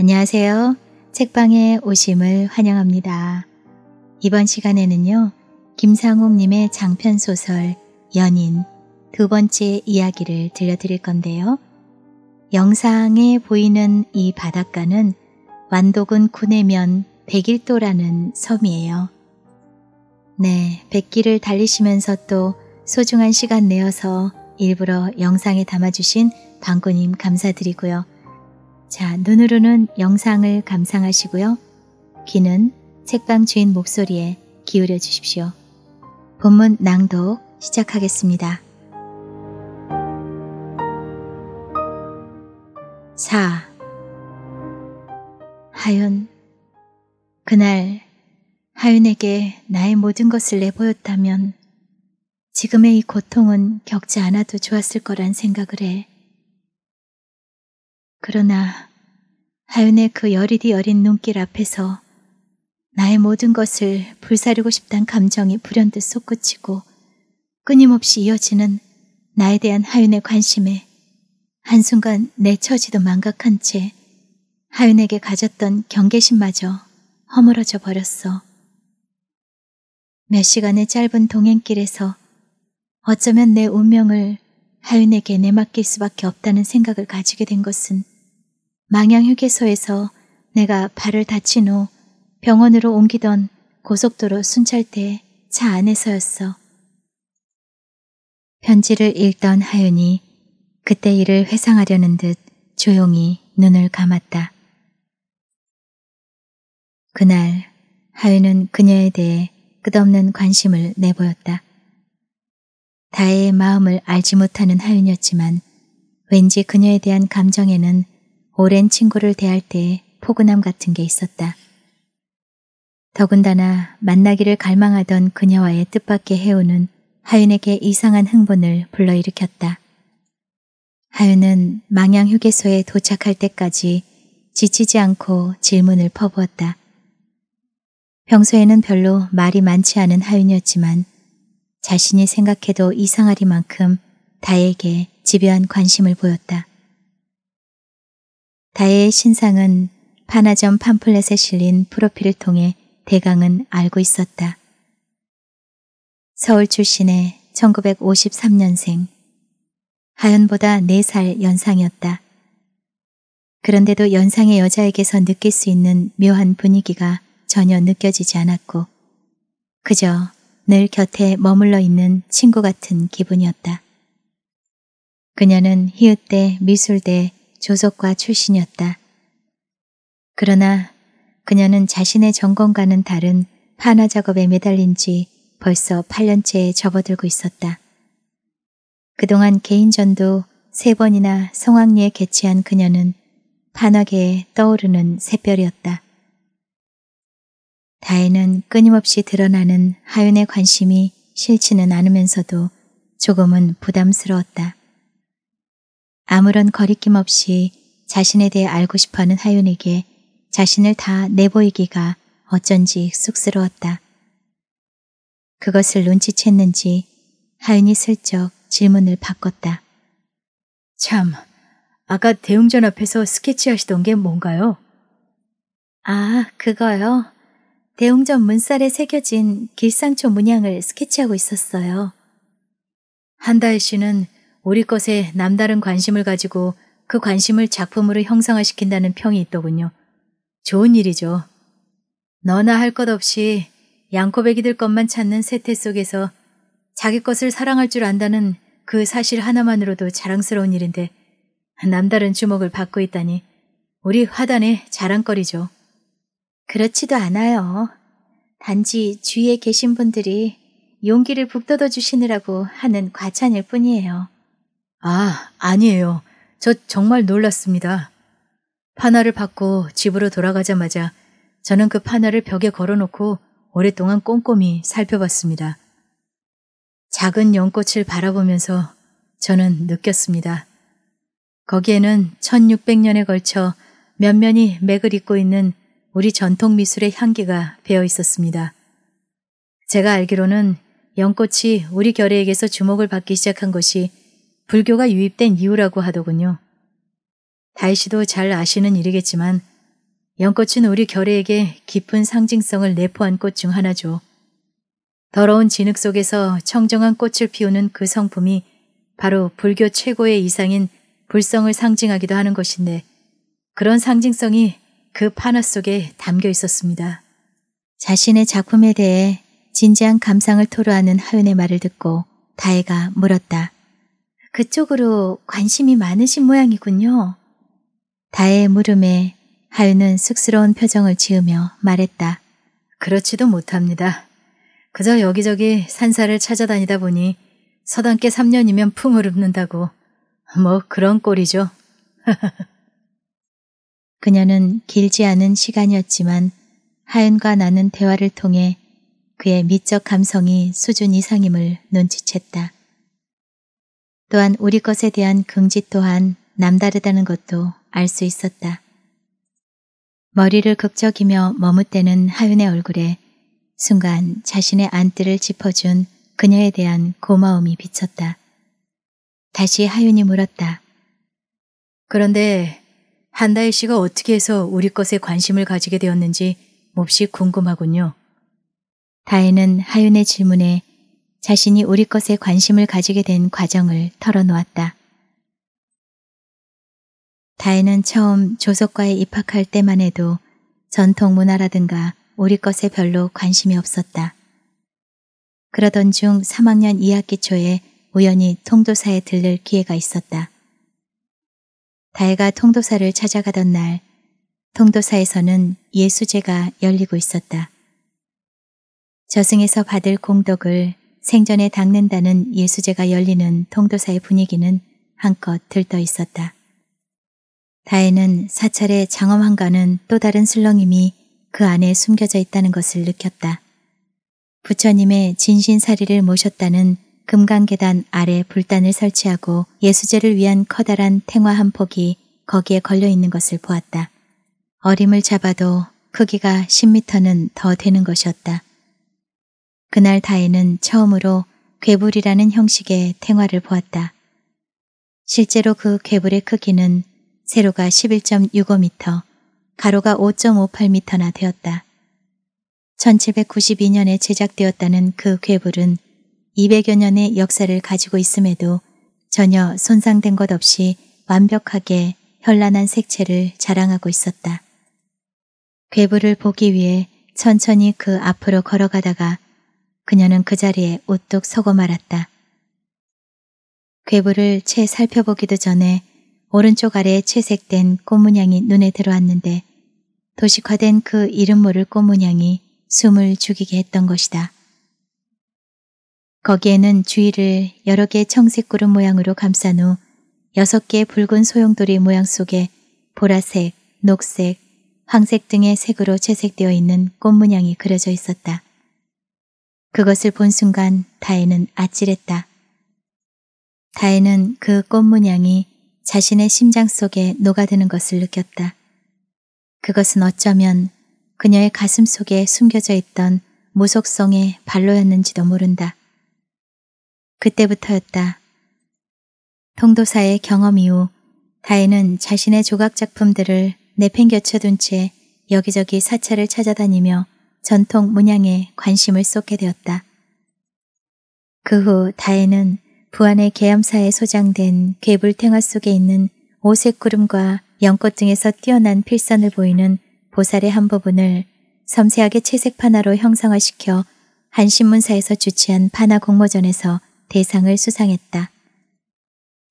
안녕하세요. 책방에 오심을 환영합니다. 이번 시간에는요. 김상옥님의 장편 소설 연인 두 번째 이야기를 들려드릴 건데요. 영상에 보이는 이 바닷가는 완도군 군내면 백일도라는 섬이에요. 네, 백길을 달리시면서 또 소중한 시간 내어서 일부러 영상에 담아주신 방구님 감사드리고요. 자, 눈으로는 영상을 감상하시고요. 귀는 책방 주인 목소리에 기울여 주십시오. 본문 낭독 시작하겠습니다. 4. 하윤. 그날 하윤에게 나의 모든 것을 내보였다면 지금의 이 고통은 겪지 않아도 좋았을 거란 생각을 해. 그러나 하윤의 그 여리디 여린 눈길 앞에서 나의 모든 것을 불사르고 싶단 감정이 불현듯 솟구치고 끊임없이 이어지는 나에 대한 하윤의 관심에 한순간 내 처지도 망각한 채 하윤에게 가졌던 경계심마저 허물어져 버렸어. 몇 시간의 짧은 동행길에서 어쩌면 내 운명을 하윤에게 내맡길 수밖에 없다는 생각을 가지게 된 것은 망양휴게소에서 내가 발을 다친 후 병원으로 옮기던 고속도로 순찰대 차 안에서였어. 편지를 읽던 하윤이 그때 일을 회상하려는 듯 조용히 눈을 감았다. 그날 하윤은 그녀에 대해 끝없는 관심을 내보였다. 다혜의 마음을 알지 못하는 하윤이었지만 왠지 그녀에 대한 감정에는 오랜 친구를 대할 때의 포근함 같은 게 있었다. 더군다나 만나기를 갈망하던 그녀와의 뜻밖의 해오는 하윤에게 이상한 흥분을 불러일으켰다. 하윤은 망양 휴게소에 도착할 때까지 지치지 않고 질문을 퍼부었다. 평소에는 별로 말이 많지 않은 하윤이었지만 자신이 생각해도 이상하리만큼 다에게 집요한 관심을 보였다. 다의 신상은 파나점 팜플렛에 실린 프로필을 통해 대강은 알고 있었다. 서울 출신의 1953년생 하연보다 4살 연상이었다. 그런데도 연상의 여자에게서 느낄 수 있는 묘한 분위기가 전혀 느껴지지 않았고 그저 늘 곁에 머물러 있는 친구 같은 기분이었다. 그녀는 희읗대 미술대 조석과 출신이었다. 그러나 그녀는 자신의 전공과는 다른 판화 작업에 매달린 지 벌써 8년째 접어들고 있었다. 그동안 개인전도 세 번이나 성황리에 개최한 그녀는 판화계에 떠오르는 샛별이었다 다혜는 끊임없이 드러나는 하윤의 관심이 싫지는 않으면서도 조금은 부담스러웠다. 아무런 거리낌 없이 자신에 대해 알고 싶어하는 하윤에게 자신을 다 내보이기가 어쩐지 쑥스러웠다. 그것을 눈치챘는지 하윤이 슬쩍 질문을 바꿨다. 참, 아까 대웅전 앞에서 스케치하시던 게 뭔가요? 아, 그거요. 대웅전 문살에 새겨진 길상초 문양을 스케치하고 있었어요. 한다혜 씨는 우리 것에 남다른 관심을 가지고 그 관심을 작품으로 형상화시킨다는 평이 있더군요. 좋은 일이죠. 너나 할 것 없이 양코배기들 것만 찾는 세태 속에서 자기 것을 사랑할 줄 안다는 그 사실 하나만으로도 자랑스러운 일인데 남다른 주목을 받고 있다니 우리 화단의 자랑거리죠. 그렇지도 않아요. 단지 주위에 계신 분들이 용기를 북돋워 주시느라고 하는 과찬일 뿐이에요. 아, 아니에요. 저 정말 놀랐습니다. 판화를 받고 집으로 돌아가자마자 저는 그판화를 벽에 걸어놓고 오랫동안 꼼꼼히 살펴봤습니다. 작은 연꽃을 바라보면서 저는 느꼈습니다. 거기에는 1600년에 걸쳐 몇면이 맥을 잇고 있는 우리 전통 미술의 향기가 배어 있었습니다. 제가 알기로는 연꽃이 우리 결의에게서 주목을 받기 시작한 것이 불교가 유입된 이유라고 하더군요. 다이 씨도 잘 아시는 일이겠지만 연꽃은 우리 결의에게 깊은 상징성을 내포한 꽃 중 하나죠. 더러운 진흙 속에서 청정한 꽃을 피우는 그 성품이 바로 불교 최고의 이상인 불성을 상징하기도 하는 것인데 그런 상징성이 그 판화 속에 담겨 있었습니다. 자신의 작품에 대해 진지한 감상을 토로하는 하윤의 말을 듣고 다혜가 물었다. 그쪽으로 관심이 많으신 모양이군요. 다혜의 물음에 하윤은 쑥스러운 표정을 지으며 말했다. 그렇지도 못합니다. 그저 여기저기 산사를 찾아다니다 보니 서당께 3년이면 풍을 읊는다고 뭐 그런 꼴이죠. 그녀는 길지 않은 시간이었지만 하윤과나는 대화를 통해 그의 미적 감성이 수준 이상임을 눈치챘다. 또한 우리 것에 대한 긍지 또한 남다르다는 것도 알 수 있었다. 머리를 극적이며 머뭇대는 하윤의 얼굴에 순간 자신의 안뜰을 짚어준 그녀에 대한 고마움이 비쳤다. 다시 하윤이 물었다. 그런데 한다혜 씨가 어떻게 해서 우리 것에 관심을 가지게 되었는지 몹시 궁금하군요. 다혜는 하윤의 질문에 자신이 우리 것에 관심을 가지게 된 과정을 털어놓았다. 다혜는 처음 조석과에 입학할 때만 해도 전통 문화라든가 우리 것에 별로 관심이 없었다. 그러던 중 3학년 2학기 초에 우연히 통도사에 들를 기회가 있었다. 달가 통도사를 찾아가던 날 통도사에서는 예수제가 열리고 있었다. 저승에서 받을 공덕을 생전에 닦는다는 예수제가 열리는 통도사의 분위기는 한껏 들떠 있었다. 다혜는 사찰의 장엄한가는 또 다른 슬렁임이 그 안에 숨겨져 있다는 것을 느꼈다. 부처님의 진신사리를 모셨다는 금강 계단 아래 불단을 설치하고 예수제를 위한 커다란 탱화 한 폭이 거기에 걸려 있는 것을 보았다. 어림을 잡아도 크기가 10미터는 더 되는 것이었다. 그날 다혜는 처음으로 괴불이라는 형식의 탱화를 보았다. 실제로 그 괴불의 크기는 세로가 1 1 6 5미터 가로가 5 5 8미터나 되었다. 1792년에 제작되었다는 그 괴불은 200여 년의 역사를 가지고 있음에도 전혀 손상된 것 없이 완벽하게 현란한 색채를 자랑하고 있었다. 괴부를 보기 위해 천천히 그 앞으로 걸어가다가 그녀는 그 자리에 우뚝 서고 말았다. 괴부를 채 살펴보기도 전에 오른쪽 아래에 채색된 꽃문양이 눈에 들어왔는데 도식화된 그 이름 모를 꽃문양이 숨을 죽이게 했던 것이다. 거기에는 주위를 여러 개의 청색 구름 모양으로 감싼 후 여섯 개의 붉은 소용돌이 모양 속에 보라색, 녹색, 황색 등의 색으로 채색되어 있는 꽃문양이 그려져 있었다. 그것을 본 순간 다혜는 아찔했다. 다혜는 그 꽃문양이 자신의 심장 속에 녹아드는 것을 느꼈다. 그것은 어쩌면 그녀의 가슴 속에 숨겨져 있던 무속성의 발로였는지도 모른다. 그때부터였다. 통도사의 경험 이후 다혜는 자신의 조각작품들을 내팽겨쳐둔 채 여기저기 사찰을 찾아다니며 전통 문양에 관심을 쏟게 되었다. 그 후 다혜는 부안의 계엄사에 소장된 괴불탱화 속에 있는 오색구름과 연꽃 등에서 뛰어난 필선을 보이는 보살의 한 부분을 섬세하게 채색 판화로 형상화시켜 한신문사에서 주최한 판화 공모전에서 대상을 수상했다.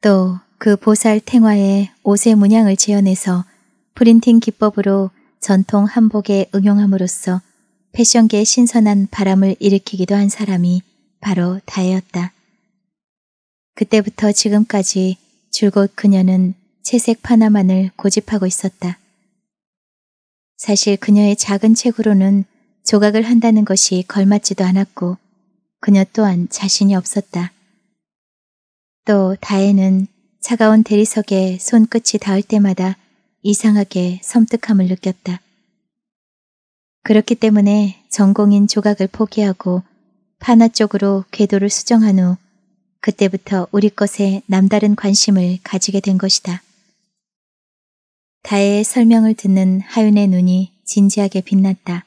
또 그 보살 탱화에 옷의 문양을 재현해서 프린팅 기법으로 전통 한복에 응용함으로써 패션계의 신선한 바람을 일으키기도 한 사람이 바로 다혜였다. 그때부터 지금까지 줄곧 그녀는 채색 파나만을 고집하고 있었다. 사실 그녀의 작은 책으로는 조각을 한다는 것이 걸맞지도 않았고 그녀 또한 자신이 없었다. 또 다혜는 차가운 대리석에 손끝이 닿을 때마다 이상하게 섬뜩함을 느꼈다. 그렇기 때문에 전공인 조각을 포기하고 파나 쪽으로 궤도를 수정한 후 그때부터 우리 것에 남다른 관심을 가지게 된 것이다. 다혜의 설명을 듣는 하윤의 눈이 진지하게 빛났다.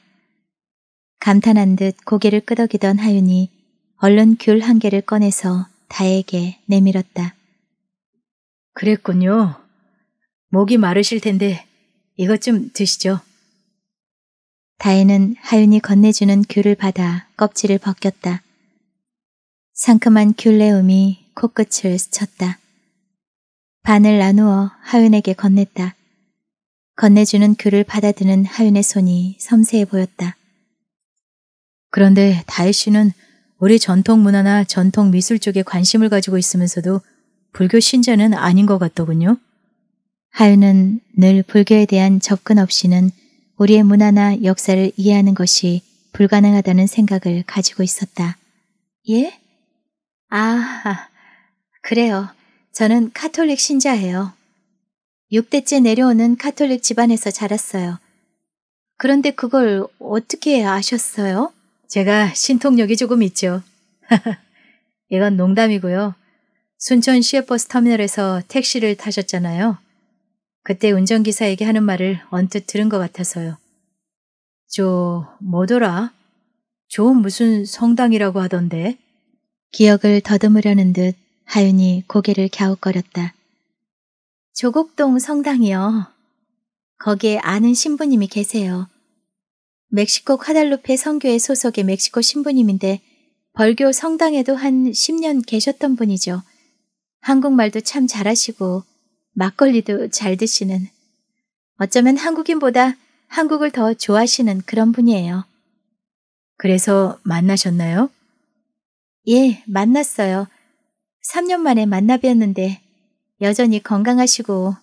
감탄한 듯 고개를 끄덕이던 하윤이 얼른 귤 한 개를 꺼내서 다에게 내밀었다. 그랬군요. 목이 마르실 텐데 이것 좀 드시죠. 다혜는 하윤이 건네주는 귤을 받아 껍질을 벗겼다. 상큼한 귤레음이 코끝을 스쳤다. 반을 나누어 하윤에게 건넸다. 건네주는 귤을 받아드는 하윤의 손이 섬세해 보였다. 그런데 다혜 씨는 우리 전통 문화나 전통 미술 쪽에 관심을 가지고 있으면서도 불교 신자는 아닌 것 같더군요. 하윤은 늘 불교에 대한 접근 없이는 우리의 문화나 역사를 이해하는 것이 불가능하다는 생각을 가지고 있었다. 예? 아, 그래요. 저는 카톨릭 신자예요. 6대째 내려오는 카톨릭 집안에서 자랐어요. 그런데 그걸 어떻게 아셨어요? 제가 신통력이 조금 있죠. 이건 농담이고요. 순천 시외버스 터미널에서 택시를 타셨잖아요. 그때 운전기사에게 하는 말을 언뜻 들은 것 같아서요. 저, 뭐더라? 저 무슨 성당이라고 하던데? 기억을 더듬으려는 듯 하윤이 고개를 갸웃거렸다. 조곡동 성당이요. 거기에 아는 신부님이 계세요. 멕시코 카달루페 성교회 소속의 멕시코 신부님인데 벌교 성당에도 한 10년 계셨던 분이죠. 한국말도 참 잘하시고 막걸리도 잘 드시는 어쩌면 한국인보다 한국을 더 좋아하시는 그런 분이에요. 그래서 만나셨나요? 예, 만났어요. 3년 만에 만나 뵀는데 여전히 건강하시고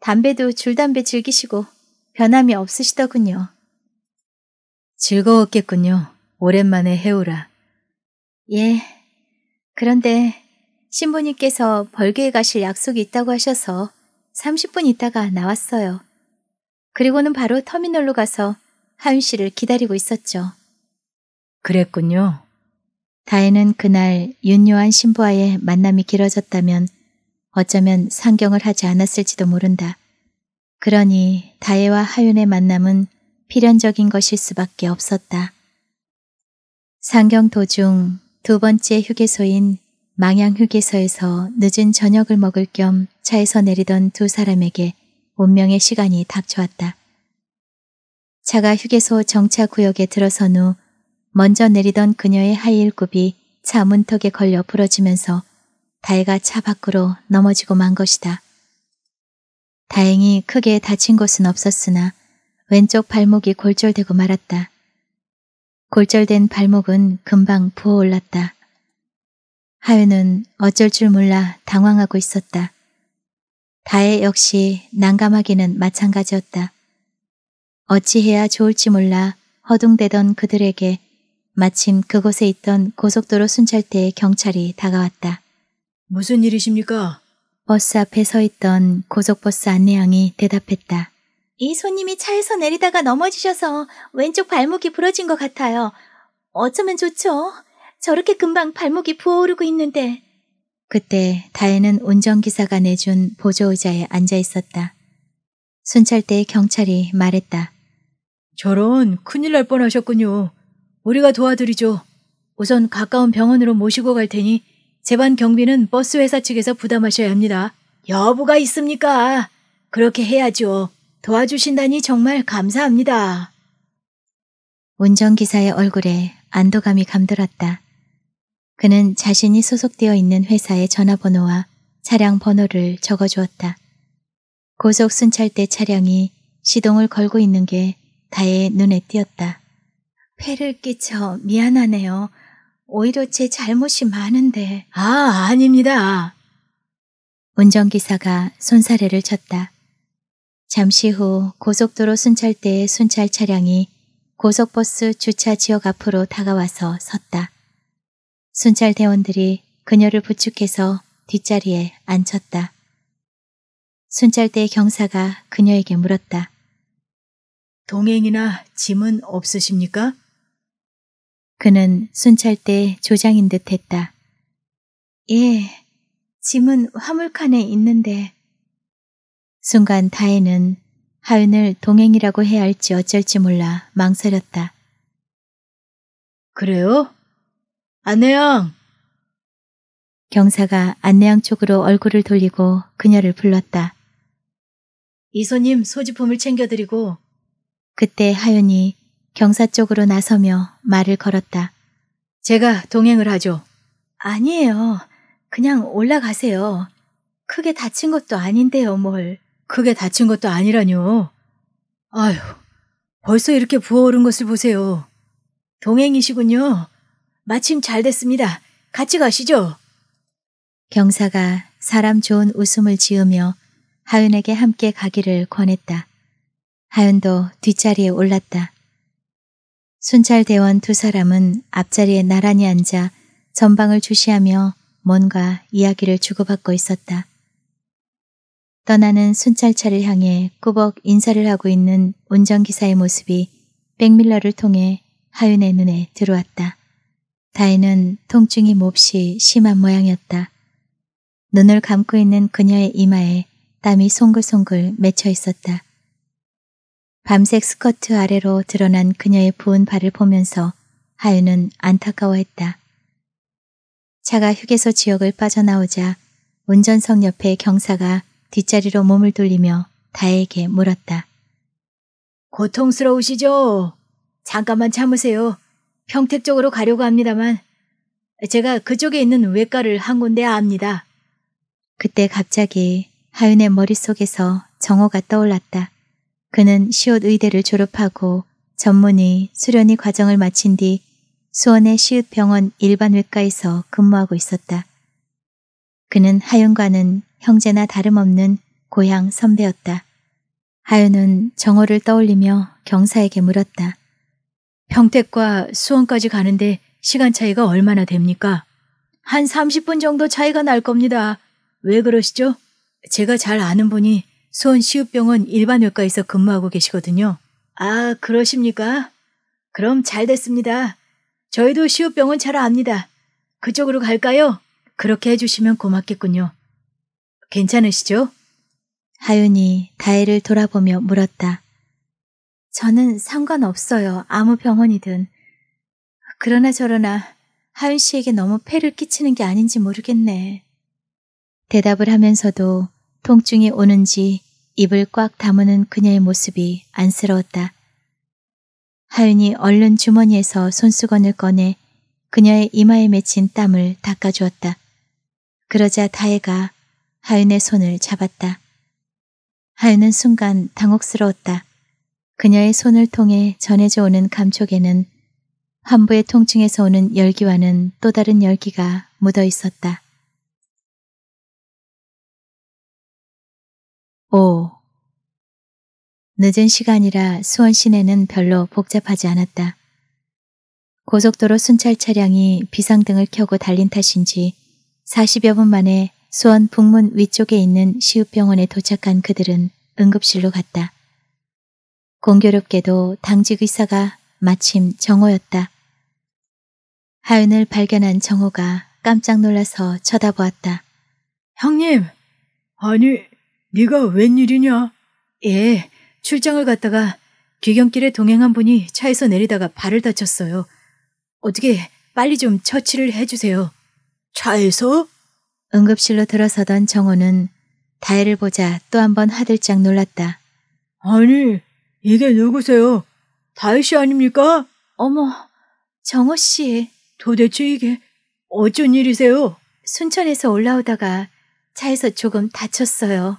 담배도 줄담배 즐기시고 변함이 없으시더군요. 즐거웠겠군요. 오랜만에 해오라. 예. 그런데 신부님께서 벌교에 가실 약속이 있다고 하셔서 30분 있다가 나왔어요. 그리고는 바로 터미널로 가서 하윤 씨를 기다리고 있었죠. 그랬군요. 다혜는 그날 윤요한 신부와의 만남이 길어졌다면 어쩌면 상경을 하지 않았을지도 모른다. 그러니 다혜와 하윤의 만남은 필연적인 것일 수밖에 없었다. 상경 도중 두 번째 휴게소인 망향 휴게소에서 늦은 저녁을 먹을 겸 차에서 내리던 두 사람에게 운명의 시간이 닥쳐왔다. 차가 휴게소 정차 구역에 들어선 후 먼저 내리던 그녀의 하이힐굽이 차 문턱에 걸려 부러지면서 다혜가 차 밖으로 넘어지고 만 것이다. 다행히 크게 다친 곳은 없었으나 왼쪽 발목이 골절되고 말았다. 골절된 발목은 금방 부어올랐다. 하윤은 어쩔 줄 몰라 당황하고 있었다. 다혜 역시 난감하기는 마찬가지였다. 어찌해야 좋을지 몰라 허둥대던 그들에게 마침 그곳에 있던 고속도로 순찰대의 경찰이 다가왔다. 무슨 일이십니까? 버스 앞에 서 있던 고속버스 안내양이 대답했다. 이 손님이 차에서 내리다가 넘어지셔서 왼쪽 발목이 부러진 것 같아요. 어쩌면 좋죠? 저렇게 금방 발목이 부어오르고 있는데. 그때 다혜는 운전기사가 내준 보조의자에 앉아 있었다. 순찰대 경찰이 말했다. 저런 큰일 날 뻔하셨군요. 우리가 도와드리죠. 우선 가까운 병원으로 모시고 갈 테니 재반 경비는 버스 회사 측에서 부담하셔야 합니다. 여부가 있습니까? 그렇게 해야죠. 도와주신다니 정말 감사합니다. 운전기사의 얼굴에 안도감이 감돌았다. 그는 자신이 소속되어 있는 회사의 전화번호와 차량 번호를 적어주었다. 고속순찰대 차량이 시동을 걸고 있는 게 다의 눈에 띄었다. 폐를 끼쳐 미안하네요. 오히려 제 잘못이 많은데. 아, 아닙니다. 운전기사가 손사래를 쳤다. 잠시 후 고속도로 순찰대의 순찰 차량이 고속버스 주차 지역 앞으로 다가와서 섰다. 순찰대원들이 그녀를 부축해서 뒷자리에 앉혔다. 순찰대 경사가 그녀에게 물었다. 동행이나 짐은 없으십니까? 그는 순찰대 조장인 듯 했다. 예, 짐은 화물칸에 있는데 순간 다혜는 하윤을 동행이라고 해야 할지 어쩔지 몰라 망설였다. 그래요? 안내양! 경사가 안내양 쪽으로 얼굴을 돌리고 그녀를 불렀다. 이소님 소지품을 챙겨드리고 그때 하윤이 경사 쪽으로 나서며 말을 걸었다. 제가 동행을 하죠. 아니에요. 그냥 올라가세요. 크게 다친 것도 아닌데요, 뭘. 그게 다친 것도 아니라뇨. 아휴, 벌써 이렇게 부어오른 것을 보세요. 동행이시군요. 마침 잘 됐습니다. 같이 가시죠. 경사가 사람 좋은 웃음을 지으며 하윤에게 함께 가기를 권했다. 하윤도 뒷자리에 올랐다. 순찰대원 두 사람은 앞자리에 나란히 앉아 전방을 주시하며 뭔가 이야기를 주고받고 있었다. 떠나는 순찰차를 향해 꾸벅 인사를 하고 있는 운전기사의 모습이 백밀러를 통해 하윤의 눈에 들어왔다. 다혜는 통증이 몹시 심한 모양이었다. 눈을 감고 있는 그녀의 이마에 땀이 송글송글 맺혀 있었다. 밤색 스커트 아래로 드러난 그녀의 부은 발을 보면서 하윤은 안타까워했다. 차가 휴게소 지역을 빠져나오자 운전석 옆에 경사가 뒷자리로 몸을 돌리며 다에게 물었다. 고통스러우시죠? 잠깐만 참으세요. 평택 쪽으로 가려고 합니다만 제가 그쪽에 있는 외과를 한 군데 압니다. 그때 갑자기 하윤의 머릿속에서 정호가 떠올랐다. 그는 시옷 의대를 졸업하고 전문의, 수련의 과정을 마친 뒤 수원의 시읒병원 일반외과에서 근무하고 있었다. 그는 하윤과는 형제나 다름없는 고향 선배였다. 하윤은 정호를 떠올리며 경사에게 물었다. 평택과 수원까지 가는데 시간 차이가 얼마나 됩니까? 한 30분 정도 차이가 날 겁니다. 왜 그러시죠? 제가 잘 아는 분이 수원 시읍병원 일반외과에서 근무하고 계시거든요. 아, 그러십니까? 그럼 잘 됐습니다. 저희도 시읍병원 잘 압니다. 그쪽으로 갈까요? 그렇게 해주시면 고맙겠군요. 괜찮으시죠? 하윤이 다혜를 돌아보며 물었다. 저는 상관없어요. 아무 병원이든. 그러나 저러나 하윤 씨에게 너무 폐를 끼치는 게 아닌지 모르겠네. 대답을 하면서도 통증이 오는지 입을 꽉 다무는 그녀의 모습이 안쓰러웠다. 하윤이 얼른 주머니에서 손수건을 꺼내 그녀의 이마에 맺힌 땀을 닦아주었다. 그러자 다혜가 하윤의 손을 잡았다. 하윤은 순간 당혹스러웠다. 그녀의 손을 통해 전해져 오는 감촉에는 환부의 통증에서 오는 열기와는 또 다른 열기가 묻어 있었다. 5. 늦은 시간이라 수원 시내는 별로 복잡하지 않았다. 고속도로 순찰 차량이 비상등을 켜고 달린 탓인지 40여 분 만에 수원 북문 위쪽에 있는 시우병원에 도착한 그들은 응급실로 갔다. 공교롭게도 당직 의사가 마침 정호였다. 하윤을 발견한 정호가 깜짝 놀라서 쳐다보았다. 형님, 아니, 네가 웬일이냐? 예, 출장을 갔다가 귀경길에 동행한 분이 차에서 내리다가 발을 다쳤어요. 어떻게 빨리 좀 처치를 해주세요. 차에서? 응급실로 들어서던 정호는 다혜를 보자 또 한 번 하들짝 놀랐다. 아니, 이게 누구세요? 다혜 씨 아닙니까? 어머, 정호 씨. 도대체 이게 어쩐 일이세요? 순천에서 올라오다가 차에서 조금 다쳤어요.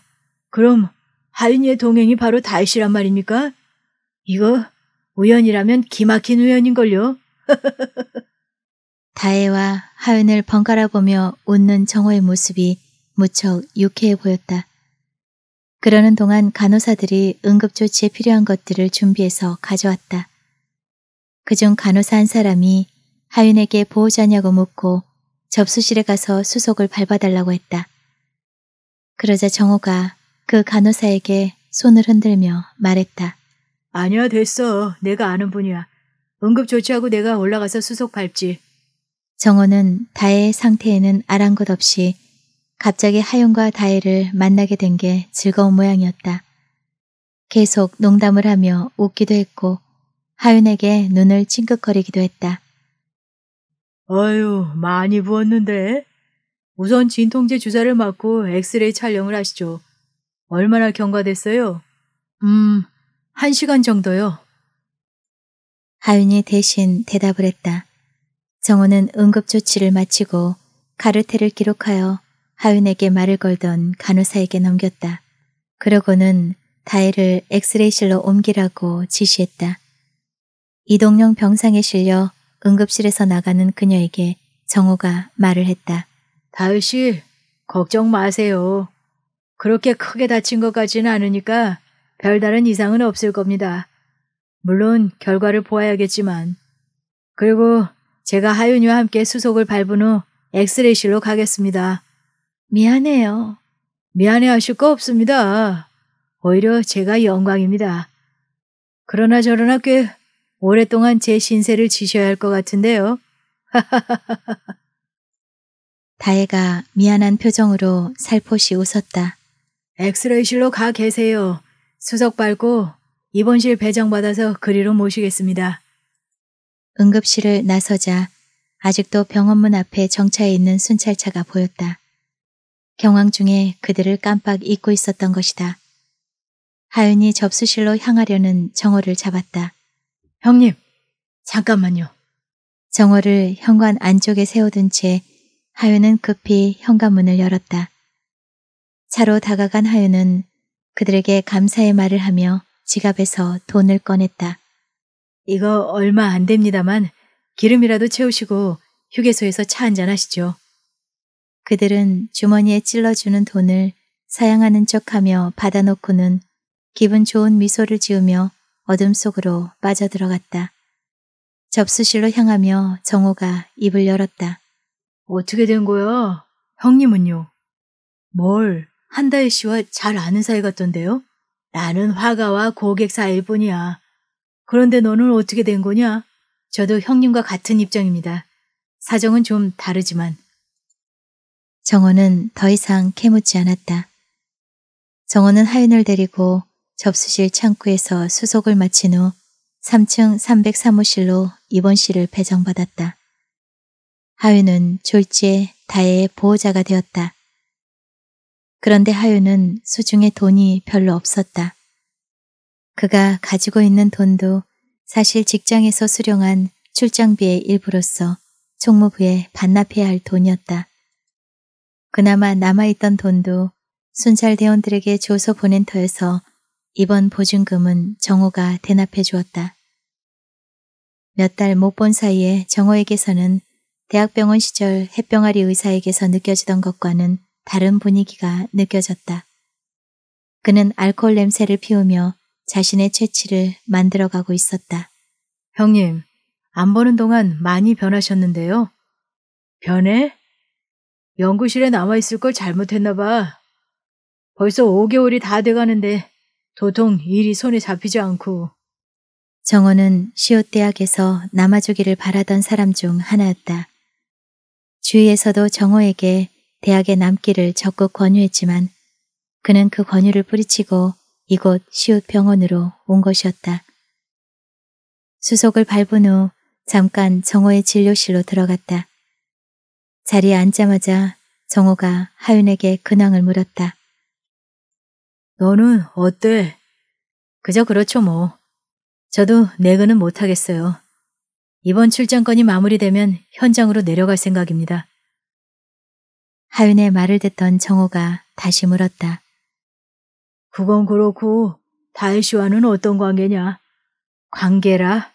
그럼 하윤이의 동행이 바로 다혜 씨란 말입니까? 이거 우연이라면 기막힌 우연인걸요. 다혜와 하윤을 번갈아 보며 웃는 정호의 모습이 무척 유쾌해 보였다. 그러는 동안 간호사들이 응급조치에 필요한 것들을 준비해서 가져왔다. 그중 간호사 한 사람이 하윤에게 보호자냐고 묻고 접수실에 가서 수속을 밟아달라고 했다. 그러자 정호가 그 간호사에게 손을 흔들며 말했다. 아니야 됐어. 내가 아는 분이야. 응급조치하고 내가 올라가서 수속 밟지. 정호는 다혜의 상태에는 아랑곳 없이 갑자기 하윤과 다혜를 만나게 된 게 즐거운 모양이었다. 계속 농담을 하며 웃기도 했고 하윤에게 눈을 찡긋거리기도 했다. 어휴, 많이 부었는데? 우선 진통제 주사를 맞고 엑스레이 촬영을 하시죠. 얼마나 경과됐어요? 음, 한 시간 정도요. 하윤이 대신 대답을 했다. 정호는 응급조치를 마치고 카르텔을 기록하여 하윤에게 말을 걸던 간호사에게 넘겼다. 그러고는 다혜를 엑스레이실로 옮기라고 지시했다. 이동령 병상에 실려 응급실에서 나가는 그녀에게 정호가 말을 했다. 다혜 씨, 걱정 마세요. 그렇게 크게 다친 것 같지는 않으니까 별다른 이상은 없을 겁니다. 물론 결과를 보아야겠지만. 그리고 제가 하윤이와 함께 수속을 밟은 후 엑스레이실로 가겠습니다. 미안해요. 미안해하실 거 없습니다. 오히려 제가 영광입니다. 그러나 저러나 꽤 오랫동안 제 신세를 지셔야 할 것 같은데요. 다혜가 미안한 표정으로 살포시 웃었다. 엑스레이실로 가 계세요. 수석 밟고 입원실 배정받아서 그리로 모시겠습니다. 응급실을 나서자 아직도 병원문 앞에 정차해 있는 순찰차가 보였다. 경황 중에 그들을 깜빡 잊고 있었던 것이다. 하윤이 접수실로 향하려는 정호를 잡았다. 형님, 잠깐만요. 정호를 현관 안쪽에 세워둔 채 하윤은 급히 현관문을 열었다. 차로 다가간 하윤은 그들에게 감사의 말을 하며 지갑에서 돈을 꺼냈다. 이거 얼마 안 됩니다만 기름이라도 채우시고 휴게소에서 차 한 잔 하시죠. 그들은 주머니에 찔러주는 돈을 사양하는 척하며 받아놓고는 기분 좋은 미소를 지으며 어둠 속으로 빠져들어갔다. 접수실로 향하며 정호가 입을 열었다. 어떻게 된 거야? 형님은요? 뭘, 한다혜 씨와 잘 아는 사이 같던데요? 나는 화가와 고객 사이일 뿐이야. 그런데 너는 어떻게 된 거냐? 저도 형님과 같은 입장입니다. 사정은 좀 다르지만. 정호는 더 이상 캐묻지 않았다. 정호는 하윤을 데리고 접수실 창구에서 수속을 마친 후 3층 303호실로 입원 실을 배정받았다. 하윤은 졸지에 다혜의 보호자가 되었다. 그런데 하윤은 수중에 돈이 별로 없었다. 그가 가지고 있는 돈도 사실 직장에서 수령한 출장비의 일부로서 총무부에 반납해야 할 돈이었다. 그나마 남아있던 돈도 순찰대원들에게 줘서 보낸 터에서 이번 보증금은 정호가 대납해 주었다. 몇 달 못 본 사이에 정호에게서는 대학병원 시절 햇병아리 의사에게서 느껴지던 것과는 다른 분위기가 느껴졌다. 그는 알코올 냄새를 피우며 자신의 채취를 만들어가고 있었다. 형님, 안 보는 동안 많이 변하셨는데요. 변해? 연구실에 남아있을 걸 잘못했나 봐. 벌써 5개월이 다 돼가는데 도통 일이 손에 잡히지 않고. 정호는 시옷대학에서 남아주기를 바라던 사람 중 하나였다. 주위에서도 정호에게 대학에 남기를 적극 권유했지만 그는 그 권유를 뿌리치고 이곳 시옷 병원으로 온 것이었다. 수속을 밟은 후 잠깐 정호의 진료실로 들어갔다. 자리에 앉자마자 정호가 하윤에게 근황을 물었다. 너는 어때? 그저 그렇죠 뭐. 저도 내근은 못하겠어요. 이번 출장건이 마무리되면 현장으로 내려갈 생각입니다. 하윤의 말을 듣던 정호가 다시 물었다. 그건 그렇고 다혜 씨와는 어떤 관계냐? 관계라.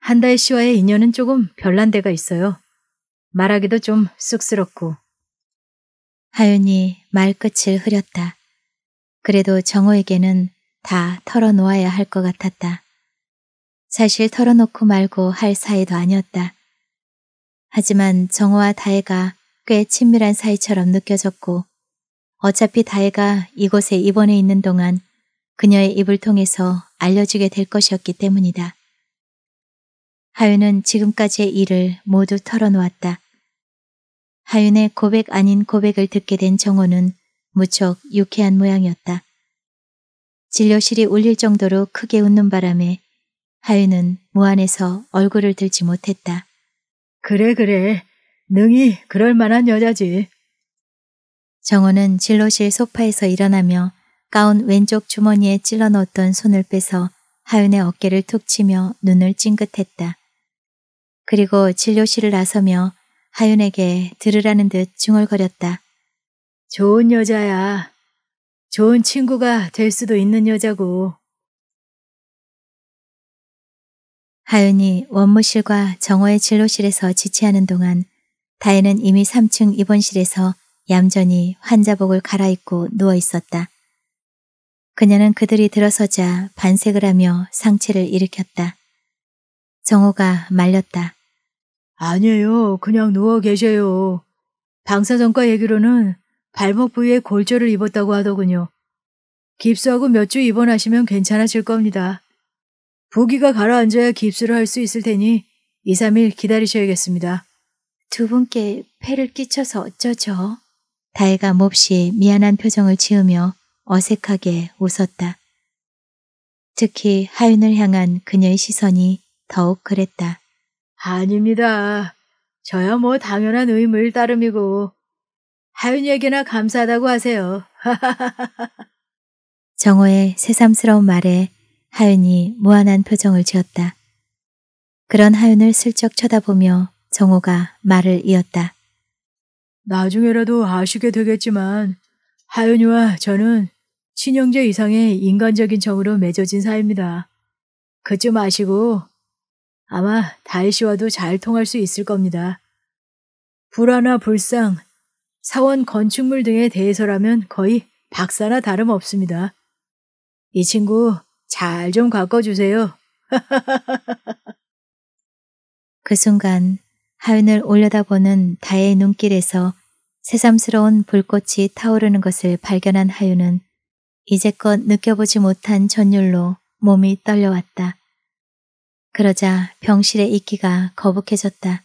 한달 씨와의 인연은 조금 별난 데가 있어요. 말하기도 좀 쑥스럽고. 하윤이 말끝을 흐렸다. 그래도 정호에게는 다 털어놓아야 할 것 같았다. 사실 털어놓고 말고 할 사이도 아니었다. 하지만 정호와 다혜가 꽤 친밀한 사이처럼 느껴졌고 어차피 다혜가 이곳에 입원해 있는 동안 그녀의 입을 통해서 알려지게될 것이었기 때문이다. 하윤은 지금까지의 일을 모두 털어놓았다. 하윤의 고백 아닌 고백을 듣게 된 정호는 무척 유쾌한 모양이었다. 진료실이 울릴 정도로 크게 웃는 바람에 하윤은 무안에서 뭐 얼굴을 들지 못했다. 그래 그래, 능이 그럴 만한 여자지. 정호는 진로실 소파에서 일어나며 가운 왼쪽 주머니에 찔러 넣었던 손을 빼서 하윤의 어깨를 툭 치며 눈을 찡긋했다. 그리고 진료실을 나서며 하윤에게 들으라는 듯 중얼거렸다. 좋은 여자야. 좋은 친구가 될 수도 있는 여자고. 하윤이 원무실과 정호의 진료실에서 지체하는 동안 다혜는 이미 3층 입원실에서 얌전히 환자복을 갈아입고 누워 있었다. 그녀는 그들이 들어서자 반색을 하며 상체를 일으켰다. 정호가 말렸다. 아니에요. 그냥 누워 계세요. 방사선과 얘기로는 발목 부위에 골절을 입었다고 하더군요. 깁스하고 몇 주 입원하시면 괜찮아질 겁니다. 부기가 가라앉아야 깁스를 할 수 있을 테니 2, 3일 기다리셔야겠습니다. 두 분께 폐를 끼쳐서 어쩌죠? 다혜가 몹시 미안한 표정을 지으며 어색하게 웃었다. 특히 하윤을 향한 그녀의 시선이 더욱 그랬다. 아닙니다. 저야 뭐 당연한 의무일 따름이고 하윤에게나 감사하다고 하세요. 정호의 새삼스러운 말에 하윤이 무한한 표정을 지었다. 그런 하윤을 슬쩍 쳐다보며 정호가 말을 이었다. 나중에라도 아시게 되겠지만 하윤이와 저는 친형제 이상의 인간적인 정으로 맺어진 사이입니다. 그쯤 아시고 아마 다이 씨와도 잘 통할 수 있을 겁니다. 불화나 불상, 사원 건축물 등에 대해서라면 거의 박사나 다름없습니다. 이 친구 잘 좀 가꿔주세요. 그 순간 하윤을 올려다보는 다의 눈길에서 새삼스러운 불꽃이 타오르는 것을 발견한 하유는 이제껏 느껴보지 못한 전율로 몸이 떨려왔다. 그러자 병실의 이끼가 거북해졌다.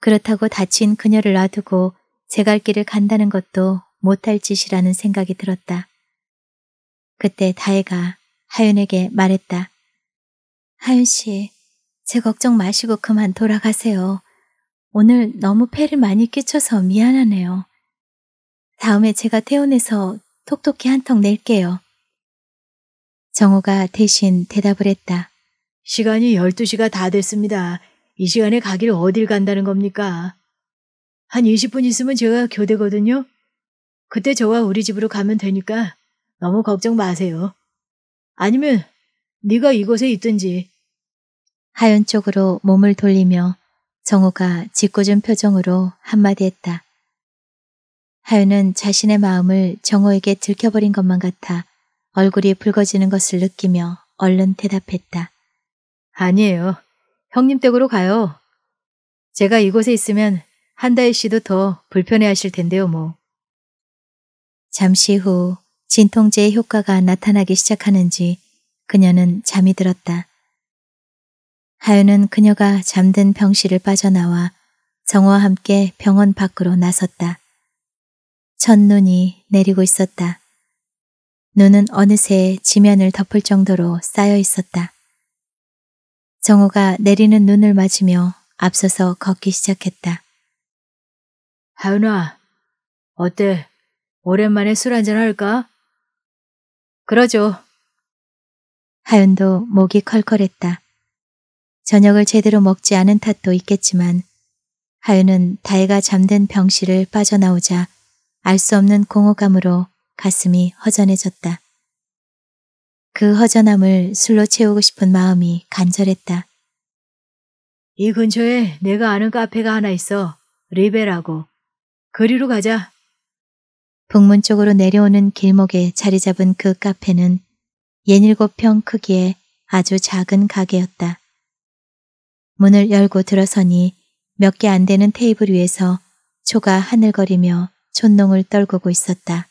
그렇다고 다친 그녀를 놔두고 제 갈길을 간다는 것도 못할 짓이라는 생각이 들었다. 그때 다혜가 하윤에게 말했다. 하윤 씨, 제 걱정 마시고 그만 돌아가세요. 오늘 너무 폐를 많이 끼쳐서 미안하네요. 다음에 제가 퇴원해서 톡톡히 한턱 낼게요. 정호가 대신 대답을 했다. 시간이 12시가 다 됐습니다. 이 시간에 가길 어딜 간다는 겁니까? 한 20분 있으면 제가 교대거든요. 그때 저와 우리 집으로 가면 되니까 너무 걱정 마세요. 아니면 네가 이곳에 있든지. 하연 쪽으로 몸을 돌리며 정호가 짓궂은 표정으로 한마디 했다. 하윤은 자신의 마음을 정호에게 들켜버린 것만 같아 얼굴이 붉어지는 것을 느끼며 얼른 대답했다. 아니에요. 형님 댁으로 가요. 제가 이곳에 있으면 한다희 씨도 더 불편해하실 텐데요, 뭐. 잠시 후 진통제의 효과가 나타나기 시작하는지 그녀는 잠이 들었다. 하윤은 그녀가 잠든 병실을 빠져나와 정호와 함께 병원 밖으로 나섰다. 첫눈이 내리고 있었다. 눈은 어느새 지면을 덮을 정도로 쌓여 있었다. 정호가 내리는 눈을 맞으며 앞서서 걷기 시작했다. 하윤아, 어때? 오랜만에 술 한잔 할까? 그러죠. 하윤도 목이 컬컬했다. 저녁을 제대로 먹지 않은 탓도 있겠지만 하윤은 다혜가 잠든 병실을 빠져나오자 알 수 없는 공허감으로 가슴이 허전해졌다. 그 허전함을 술로 채우고 싶은 마음이 간절했다. 이 근처에 내가 아는 카페가 하나 있어. 리베라고. 거리로 가자. 북문 쪽으로 내려오는 길목에 자리 잡은 그 카페는 예닐곱평 크기의 아주 작은 가게였다. 문을 열고 들어서니 몇 개 안 되는 테이블 위에서 초가 하늘거리며 촛농을 떨구고 있었다.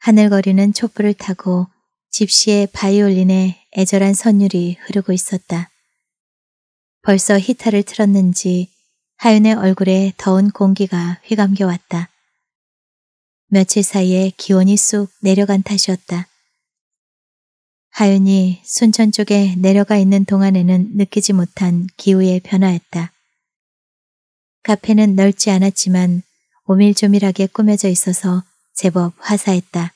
하늘거리는 촛불을 타고 집시의 바이올린에 애절한 선율이 흐르고 있었다. 벌써 히타를 틀었는지 하윤의 얼굴에 더운 공기가 휘감겨 왔다. 며칠 사이에 기온이 쑥 내려간 탓이었다. 하윤이 순천 쪽에 내려가 있는 동안에는 느끼지 못한 기후의 변화였다. 카페는 넓지 않았지만 오밀조밀하게 꾸며져 있어서 제법 화사했다.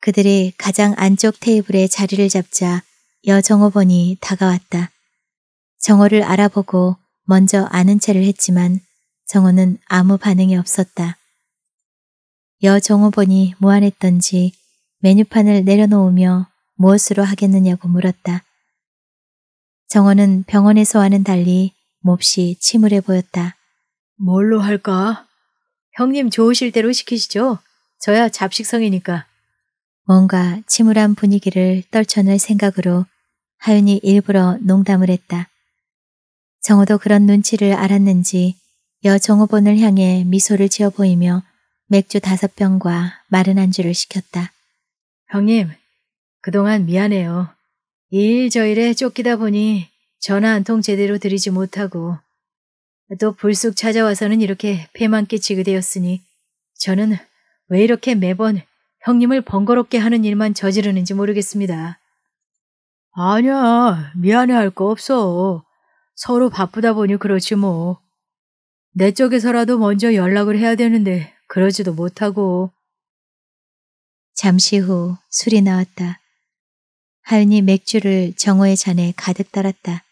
그들이 가장 안쪽 테이블에 자리를 잡자 여정호번이 다가왔다. 정호를 알아보고 먼저 아는 체를 했지만 정호는 아무 반응이 없었다. 여정호번이 무안했던지 메뉴판을 내려놓으며 무엇으로 하겠느냐고 물었다. 정원은 병원에서와는 달리 몹시 침울해 보였다. 뭘로 할까? 형님 좋으실 대로 시키시죠. 저야 잡식성이니까. 뭔가 침울한 분위기를 떨쳐낼 생각으로 하윤이 일부러 농담을 했다. 정호도 그런 눈치를 알았는지 여 정호본을 향해 미소를 지어 보이며 맥주 다섯 병과 마른 안주를 시켰다. 형님, 그동안 미안해요. 일 저일에 쫓기다 보니 전화 한 통 제대로 드리지 못하고 또 불쑥 찾아와서는 이렇게 폐만 끼치게 되었으니 저는 왜 이렇게 매번 형님을 번거롭게 하는 일만 저지르는지 모르겠습니다. 아니야, 미안해할 거 없어. 서로 바쁘다 보니 그렇지 뭐. 내 쪽에서라도 먼저 연락을 해야 되는데 그러지도 못하고. 잠시 후 술이 나왔다. 하윤이 맥주를 정호의 잔에 가득 따랐다.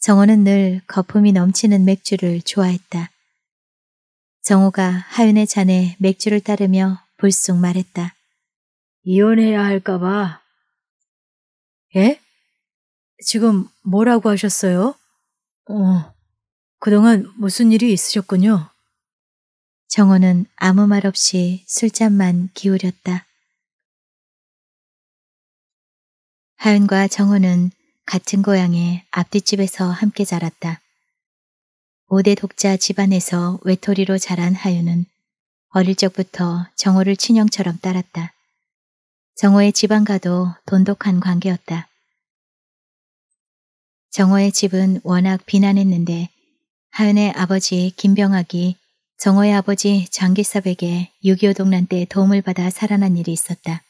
정호는 늘 거품이 넘치는 맥주를 좋아했다. 정호가 하윤의 잔에 맥주를 따르며 불쑥 말했다. 이혼해야 할까봐. 에? 예? 지금 뭐라고 하셨어요? 어, 그동안 무슨 일이 있으셨군요. 정호는 아무 말 없이 술잔만 기울였다. 하윤과 정호는 같은 고향의 앞뒤집에서 함께 자랐다. 5대 독자 집안에서 외톨이로 자란 하윤은 어릴 적부터 정호를 친형처럼 따랐다. 정호의 집안과도 돈독한 관계였다. 정호의 집은 워낙 비난했는데 하윤의 아버지 김병학이 정호의 아버지 장기섭에게 6.25 동란 때 도움을 받아 살아난 일이 있었다.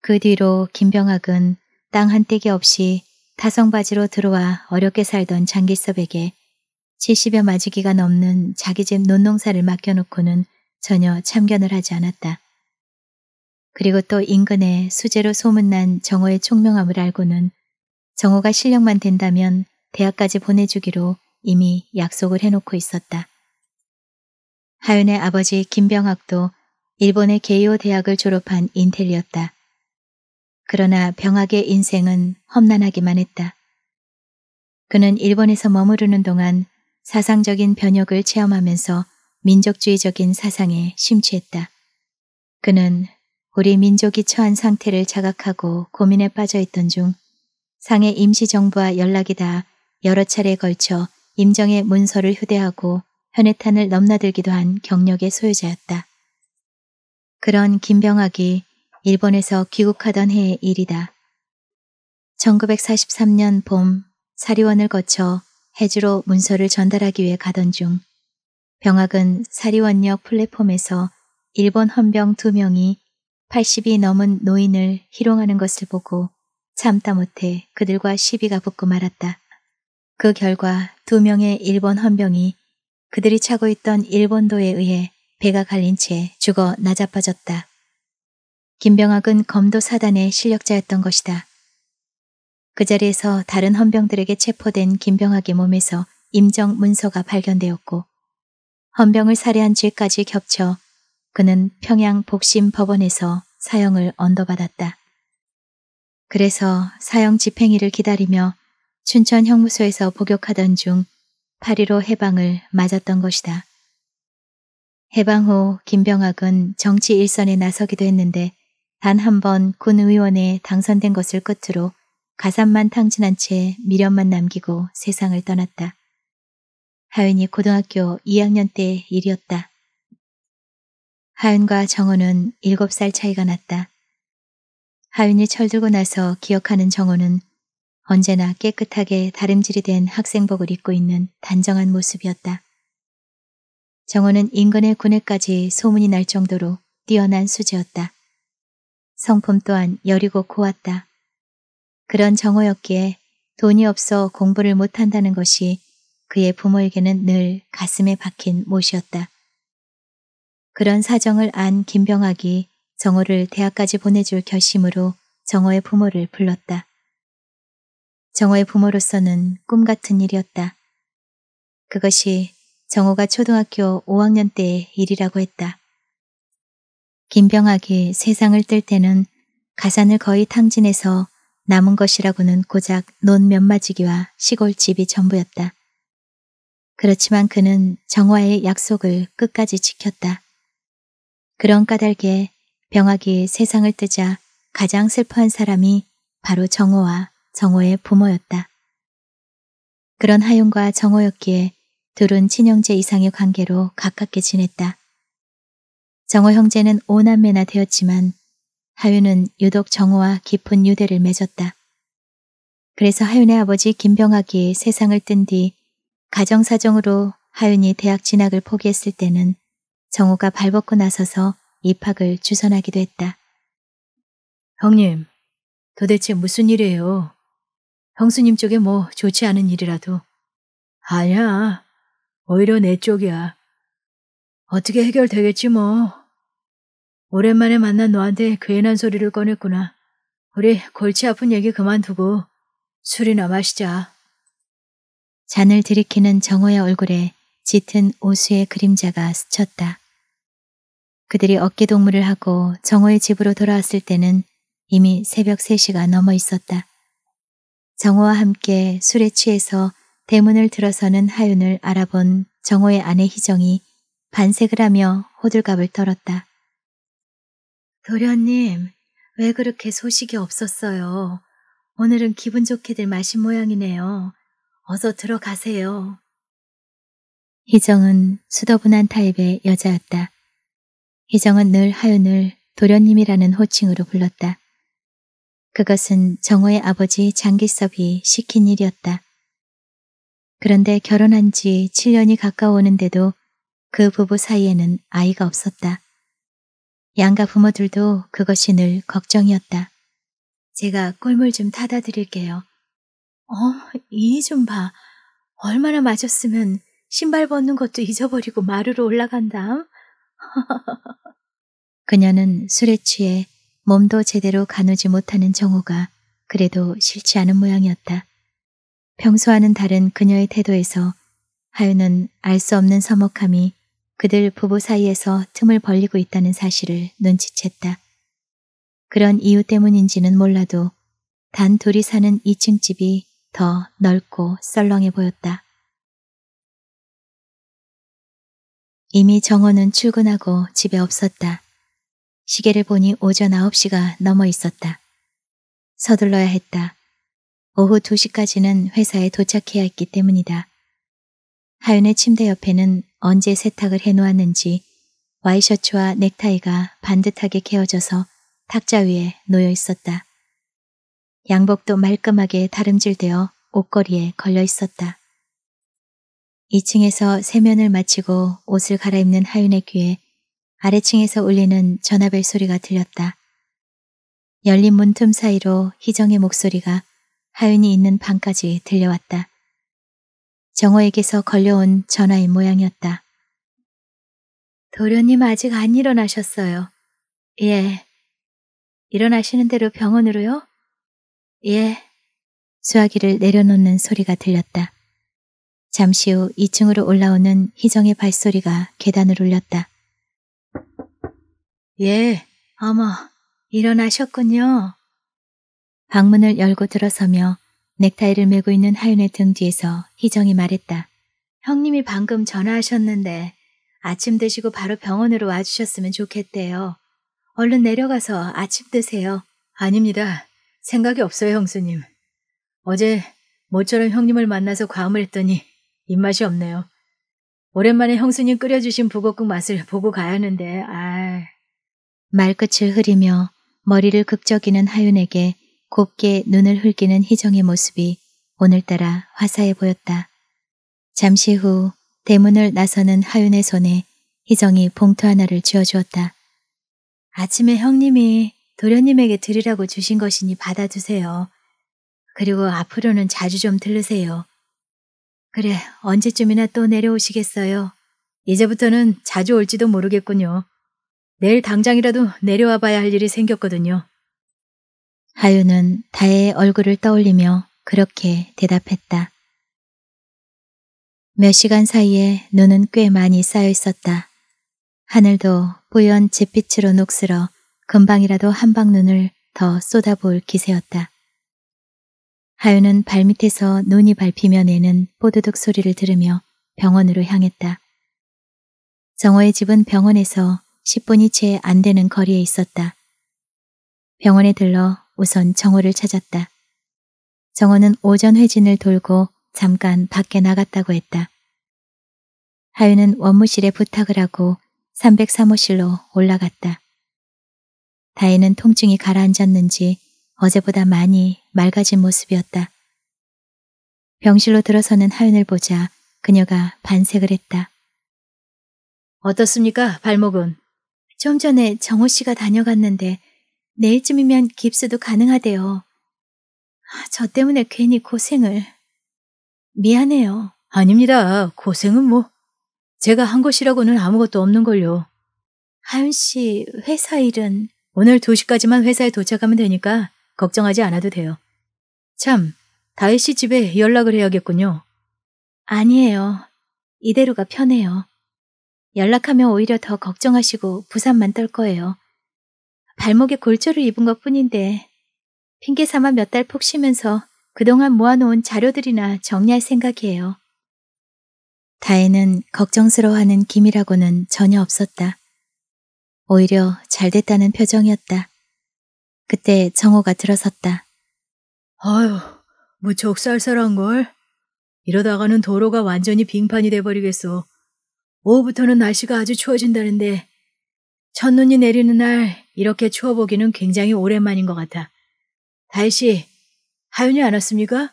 그 뒤로 김병학은 땅한떼기 없이 타성바지로 들어와 어렵게 살던 장기섭에게 70여 마지기가 넘는 자기 집 논농사를 맡겨놓고는 전혀 참견을 하지 않았다. 그리고 또 인근에 수재로 소문난 정호의 총명함을 알고는 정호가 실력만 된다면 대학까지 보내주기로 이미 약속을 해놓고 있었다. 하윤의 아버지 김병학도 일본의 게이오 대학을 졸업한 인텔이었다. 그러나 병학의 인생은 험난하기만 했다. 그는 일본에서 머무르는 동안 사상적인 변혁을 체험하면서 민족주의적인 사상에 심취했다. 그는 우리 민족이 처한 상태를 자각하고 고민에 빠져 있던 중 상해 임시정부와 연락이 다 여러 차례에 걸쳐 임정의 문서를 휴대하고 현해탄을 넘나들기도 한 경력의 소유자였다. 그런 김병학이 일본에서 귀국하던 해의 일이다. 1943년 봄 사리원을 거쳐 해주로 문서를 전달하기 위해 가던 중 병학은 사리원역 플랫폼에서 일본 헌병 두 명이 80이 넘은 노인을 희롱하는 것을 보고 참다 못해 그들과 시비가 붙고 말았다. 그 결과 두 명의 일본 헌병이 그들이 차고 있던 일본도에 의해 배가 갈린 채 죽어 나자빠졌다. 김병학은 검도 사단의 실력자였던 것이다. 그 자리에서 다른 헌병들에게 체포된 김병학의 몸에서 임정 문서가 발견되었고 헌병을 살해한 죄까지 겹쳐 그는 평양 복심 법원에서 사형을 언도받았다. 그래서 사형 집행일을 기다리며 춘천 형무소에서 복역하던 중8.15 해방을 맞았던 것이다. 해방 후 김병학은 정치 일선에 나서기도 했는데 단한번군 의원에 당선된 것을 끝으로 가산만 탕진한 채 미련만 남기고 세상을 떠났다. 하윤이 고등학교 2학년 때 일이었다. 하윤과 정호는 7살 차이가 났다. 하윤이 철들고 나서 기억하는 정호는 언제나 깨끗하게 다림질이 된 학생복을 입고 있는 단정한 모습이었다. 정호는 인근의 군에까지 소문이 날 정도로 뛰어난 수지였다. 성품 또한 여리고 고왔다. 그런 정호였기에 돈이 없어 공부를 못한다는 것이 그의 부모에게는 늘 가슴에 박힌 못이었다. 그런 사정을 안 김병학이 정호를 대학까지 보내줄 결심으로 정호의 부모를 불렀다. 정호의 부모로서는 꿈 같은 일이었다. 그것이 정호가 초등학교 5학년 때의 일이라고 했다. 빈병하게 세상을 뜰 때는 가산을 거의 탕진해서 남은 것이라고는 고작 논몇 마지기와 시골 집이 전부였다. 그렇지만 그는 정화의 약속을 끝까지 지켰다. 그런 까닭에 병학이 세상을 뜨자 가장 슬퍼한 사람이 바로 정호와 정호의 부모였다. 그런 하용과 정호였기에 둘은 친형제 이상의 관계로 가깝게 지냈다. 정호 형제는 오남매나 되었지만 하윤은 유독 정호와 깊은 유대를 맺었다. 그래서 하윤의 아버지 김병학이 세상을 뜬 뒤 가정사정으로 하윤이 대학 진학을 포기했을 때는 정호가 발벗고 나서서 입학을 주선하기도 했다. 형님, 도대체 무슨 일이에요? 형수님 쪽에 뭐 좋지 않은 일이라도. 아니야, 오히려 내 쪽이야. 어떻게 해결되겠지 뭐. 오랜만에 만난 너한테 괜한 소리를 꺼냈구나. 우리 골치 아픈 얘기 그만두고 술이나 마시자. 잔을 들이키는 정호의 얼굴에 짙은 오수의 그림자가 스쳤다. 그들이 어깨 동무를 하고 정호의 집으로 돌아왔을 때는 이미 새벽 3시가 넘어 있었다. 정호와 함께 술에 취해서 대문을 들어서는 하윤을 알아본 정호의 아내 희정이 반색을 하며 호들갑을 떨었다. 도련님, 왜 그렇게 소식이 없었어요? 오늘은 기분 좋게들 마신 모양이네요. 어서 들어가세요. 희정은 수더분한 타입의 여자였다. 희정은 늘 하윤을 도련님이라는 호칭으로 불렀다. 그것은 정호의 아버지 장기섭이 시킨 일이었다. 그런데 결혼한 지 7년이 가까워오는데도 그 부부 사이에는 아이가 없었다. 양가 부모들도 그것이 늘 걱정이었다. 제가 꿀물좀 타다 드릴게요. 어, 이 좀 봐. 얼마나 마셨으면 신발 벗는 것도 잊어버리고 마루로 올라간다. 그녀는 술에 취해 몸도 제대로 가누지 못하는 정호가 그래도 싫지 않은 모양이었다. 평소와는 다른 그녀의 태도에서 하윤은 알 수 없는 서먹함이 그들 부부 사이에서 틈을 벌리고 있다는 사실을 눈치챘다. 그런 이유 때문인지는 몰라도 단 둘이 사는 2층 집이 더 넓고 썰렁해 보였다. 이미 정원은 출근하고 집에 없었다. 시계를 보니 오전 9시가 넘어 있었다. 서둘러야 했다. 오후 2시까지는 회사에 도착해야 했기 때문이다. 하윤의 침대 옆에는 언제 세탁을 해놓았는지 와이셔츠와 넥타이가 반듯하게 개어져서 탁자 위에 놓여 있었다. 양복도 말끔하게 다름질되어 옷걸이에 걸려 있었다. 2층에서 세면을 마치고 옷을 갈아입는 하윤의 귀에 아래층에서 울리는 전화벨 소리가 들렸다. 열린 문틈 사이로 희정의 목소리가 하윤이 있는 방까지 들려왔다. 정호에게서 걸려온 전화의 모양이었다. 도련님 아직 안 일어나셨어요. 예. 일어나시는 대로 병원으로요? 예. 수화기를 내려놓는 소리가 들렸다. 잠시 후 2층으로 올라오는 희정의 발소리가 계단을 울렸다. 예, 어머, 일어나셨군요. 방문을 열고 들어서며 넥타이를 메고 있는 하윤의 등 뒤에서 희정이 말했다. 형님이 방금 전화하셨는데 아침 드시고 바로 병원으로 와주셨으면 좋겠대요. 얼른 내려가서 아침 드세요. 아닙니다. 생각이 없어요, 형수님. 어제 모처럼 형님을 만나서 과음을 했더니 입맛이 없네요. 오랜만에 형수님 끓여주신 북어국 맛을 보고 가야 하는데, 아. 말끝을 흐리며 머리를 극적이는 하윤에게 곱게 눈을 흘기는 희정의 모습이 오늘따라 화사해 보였다. 잠시 후 대문을 나서는 하윤의 손에 희정이 봉투 하나를 쥐어주었다. 아침에 형님이 도련님에게 드리라고 주신 것이니 받아주세요. 그리고 앞으로는 자주 좀 들르세요. 그래, 언제쯤이나 또 내려오시겠어요. 이제부터는 자주 올지도 모르겠군요. 내일 당장이라도 내려와 봐야 할 일이 생겼거든요. 하유는 다혜의 얼굴을 떠올리며 그렇게 대답했다. 몇 시간 사이에 눈은 꽤 많이 쌓여 있었다. 하늘도 뿌연 잿빛으로 녹슬어 금방이라도 한 방 눈을 더 쏟아부을 기세였다. 하유는 발밑에서 눈이 밟히며 내는 뽀드득 소리를 들으며 병원으로 향했다. 정호의 집은 병원에서 10분이 채 안 되는 거리에 있었다. 병원에 들러 우선 정호를 찾았다. 정호는 오전 회진을 돌고 잠깐 밖에 나갔다고 했다. 하윤은 원무실에 부탁을 하고 303호실로 올라갔다. 다혜는 통증이 가라앉았는지 어제보다 많이 맑아진 모습이었다. 병실로 들어서는 하윤을 보자 그녀가 반색을 했다. 어떻습니까, 발목은? 좀 전에 정호 씨가 다녀갔는데 내일쯤이면 깁스도 가능하대요. 저 때문에 괜히 고생을. 미안해요. 아닙니다. 고생은 뭐. 제가 한 것이라고는 아무것도 없는걸요. 하윤 씨, 회사 일은? 오늘 2시까지만 회사에 도착하면 되니까 걱정하지 않아도 돼요. 참, 다혜 씨 집에 연락을 해야겠군요. 아니에요. 이대로가 편해요. 연락하면 오히려 더 걱정하시고 부산만 떨 거예요. 발목에 골절을 입은 것 뿐인데 핑계 삼아 몇 달 푹 쉬면서 그동안 모아놓은 자료들이나 정리할 생각이에요. 다혜는 걱정스러워하는 김이라고는 전혀 없었다. 오히려 잘 됐다는 표정이었다. 그때 정호가 들어섰다. 아유, 무척 쌀쌀한걸. 이러다가는 도로가 완전히 빙판이 돼버리겠어 오후부터는 날씨가 아주 추워진다는데 첫눈이 내리는 날 이렇게 추워보기는 굉장히 오랜만인 것 같아. 다혜 씨, 하윤이 안 왔습니까?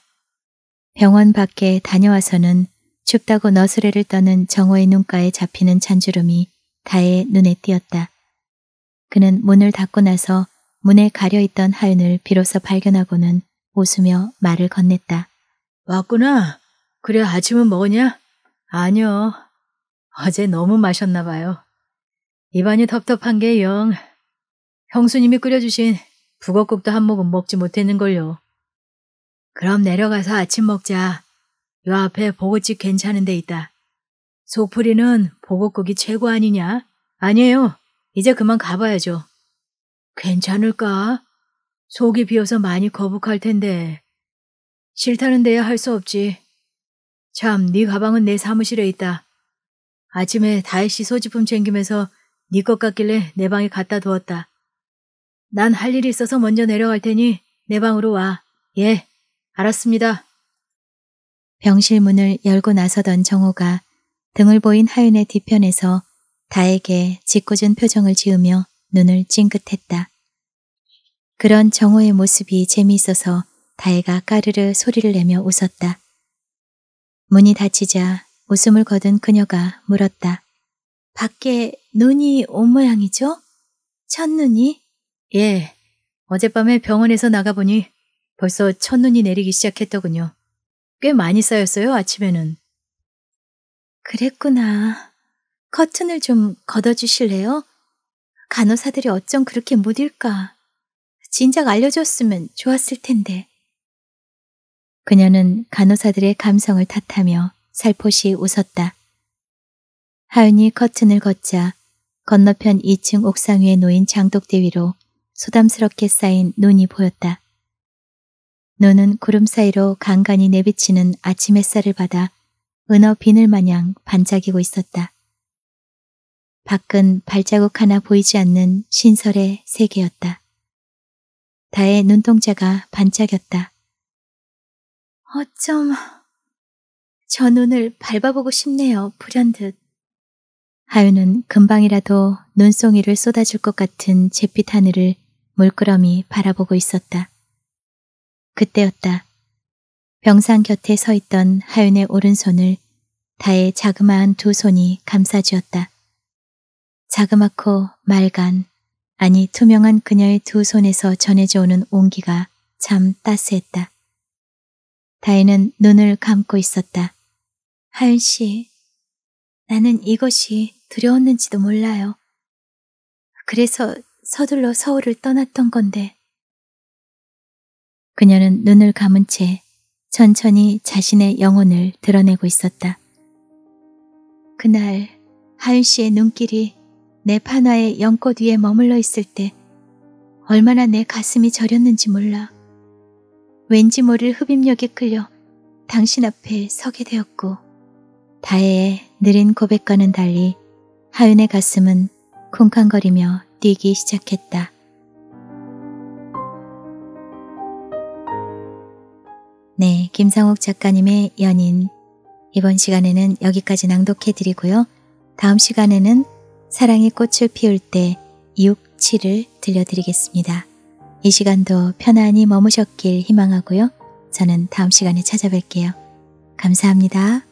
병원 밖에 다녀와서는 춥다고 너스레를 떠는 정호의 눈가에 잡히는 잔주름이 다혜의 눈에 띄었다. 그는 문을 닫고 나서 문에 가려있던 하윤을 비로소 발견하고는 웃으며 말을 건넸다. 왔구나. 그래 아침은 먹었냐? 아니요. 어제 너무 마셨나 봐요. 입안이 텁텁한 게 영. 형수님이 끓여주신 북어국도 한 모금 먹지 못했는걸요. 그럼 내려가서 아침 먹자. 요 앞에 보고집 괜찮은 데 있다. 소풀이는 보고국이 최고 아니냐? 아니에요. 이제 그만 가봐야죠. 괜찮을까? 속이 비어서 많이 거북할 텐데. 싫다는 데야 할 수 없지. 참, 네 가방은 내 사무실에 있다. 아침에 다혜씨 소지품 챙기면서 네것 같길래 내 방에 갖다 두었다. 난 할 일이 있어서 먼저 내려갈 테니 내 방으로 와. 예, 알았습니다. 병실 문을 열고 나서던 정호가 등을 보인 하윤의 뒤편에서 다에게 짓궂은 표정을 지으며 눈을 찡긋했다. 그런 정호의 모습이 재미있어서 다혜가 까르르 소리를 내며 웃었다. 문이 닫히자 웃음을 거둔 그녀가 물었다. 밖에 눈이 온 모양이죠? 첫눈이? 예. 어젯밤에 병원에서 나가보니 벌써 첫눈이 내리기 시작했더군요. 꽤 많이 쌓였어요, 아침에는. 그랬구나. 커튼을 좀 걷어주실래요? 간호사들이 어쩜 그렇게 못 읽까. 진작 알려줬으면 좋았을 텐데. 그녀는 간호사들의 감성을 탓하며 살포시 웃었다. 하윤이 커튼을 걷자 건너편 2층 옥상 위에 놓인 장독대 위로 소담스럽게 쌓인 눈이 보였다. 눈은 구름 사이로 간간히 내비치는 아침 햇살을 받아 은어 비늘 마냥 반짝이고 있었다. 밖은 발자국 하나 보이지 않는 신설의 세계였다. 다의 눈동자가 반짝였다. 어쩜 저 눈을 밟아보고 싶네요, 불현듯. 하윤은 금방이라도 눈송이를 쏟아줄 것 같은 잿빛 하늘을 물끄러미 바라보고 있었다. 그때였다. 병상 곁에 서 있던 하윤의 오른손을 다의 자그마한 두 손이 감싸주었다. 자그맣고 맑은 아니 투명한 그녀의 두 손에서 전해져 오는 온기가 참 따스했다. 다혜는 눈을 감고 있었다. 하윤 씨, 나는 이것이 두려웠는지도 몰라요. 그래서 서둘러 서울을 떠났던 건데. 그녀는 눈을 감은 채 천천히 자신의 영혼을 드러내고 있었다. 그날 하윤 씨의 눈길이 내 판화의 연꽃 위에 머물러 있을 때 얼마나 내 가슴이 저렸는지 몰라. 왠지 모를 흡입력이 끌려 당신 앞에 서게 되었고 다혜의 느린 고백과는 달리 하윤의 가슴은 쿵쾅거리며 뛰기 시작했다. 네, 김상욱 작가님의 연인 이번 시간에는 여기까지 낭독해드리고요. 다음 시간에는 사랑의 꽃을 피울 때 6, 7을 들려드리겠습니다. 이 시간도 편안히 머무셨길 희망하고요. 저는 다음 시간에 찾아뵐게요. 감사합니다.